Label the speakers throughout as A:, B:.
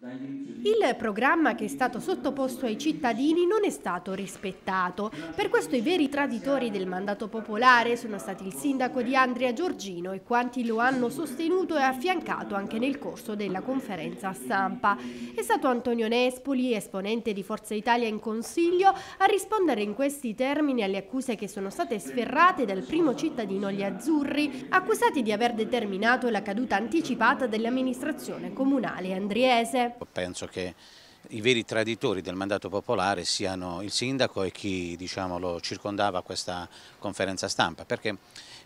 A: Il programma che è stato sottoposto ai cittadini non è stato rispettato. Per questo i veri traditori del mandato popolare sono stati il sindaco di Andria Giorgino e quanti lo hanno sostenuto e affiancato anche nel corso della conferenza stampa. È stato Antonio Nespoli, esponente di Forza Italia in Consiglio, a rispondere in questi termini alle accuse che sono state sferrate dal primo cittadino Gli Azzurri, accusati di aver determinato la caduta anticipata dell'amministrazione comunale andriese.
B: Penso che i veri traditori del mandato popolare siano il sindaco e chi diciamo, lo circondava a questa conferenza stampa, perché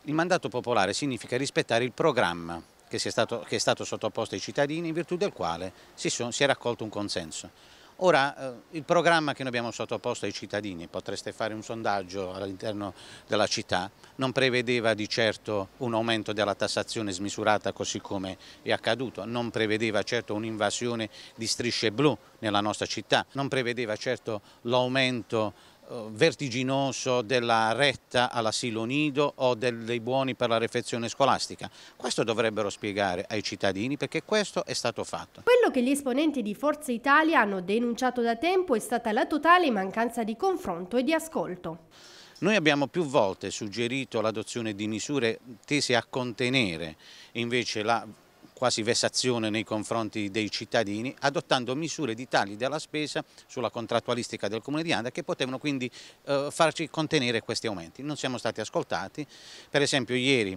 B: il mandato popolare significa rispettare il programma che, è stato, che è stato sottoposto ai cittadini in virtù del quale si, son, si è raccolto un consenso. Ora, eh, il programma che noi abbiamo sottoposto ai cittadini, potreste fare un sondaggio all'interno della città, non prevedeva di certo un aumento della tassazione smisurata così come è accaduto, non prevedeva certo un'invasione di strisce blu nella nostra città, non prevedeva certo l'aumento eh, vertiginoso della retta all'asilo nido o dei buoni per la refezione scolastica. Questo dovrebbero spiegare ai cittadini perché questo è stato fatto.
A: Quello che gli esponenti di Forza Italia hanno denunciato da tempo è stata la totale mancanza di confronto e di ascolto.
B: Noi abbiamo più volte suggerito l'adozione di misure tese a contenere invece la quasi vessazione nei confronti dei cittadini, adottando misure di tagli della spesa sulla contrattualistica del Comune di Anda che potevano quindi eh, farci contenere questi aumenti. Non siamo stati ascoltati, per esempio ieri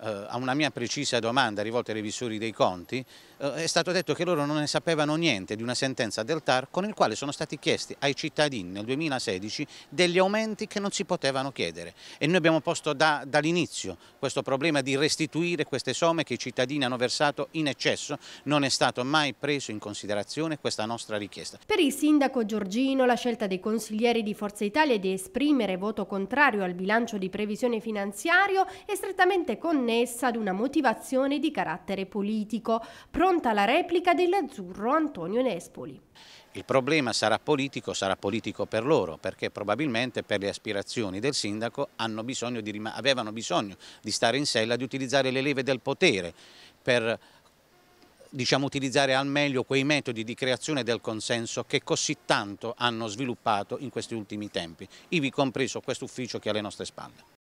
B: eh, a una mia precisa domanda rivolta ai revisori dei conti, eh, è stato detto che loro non ne sapevano niente di una sentenza del TAR con il quale sono stati chiesti ai cittadini nel 2016 degli aumenti che non si potevano chiedere e noi abbiamo posto da, dall'inizio questo problema di restituire queste somme che i cittadini hanno versato in eccesso, non è stato mai preso in considerazione questa nostra richiesta.
A: Per il sindaco Giorgino la scelta dei consiglieri di Forza Italia di esprimere voto contrario al bilancio di previsione finanziario è strettamente connessa connessa ad una motivazione di carattere politico. Pronta alla replica dell'azzurro Antonio Nespoli.
B: Il problema sarà politico, sarà politico per loro, perché probabilmente per le aspirazioni del sindaco bisogno di, avevano bisogno di stare in sella, di utilizzare le leve del potere per diciamo, utilizzare al meglio quei metodi di creazione del consenso che così tanto hanno sviluppato in questi ultimi tempi, ivi compreso questo ufficio che è alle nostre spalle.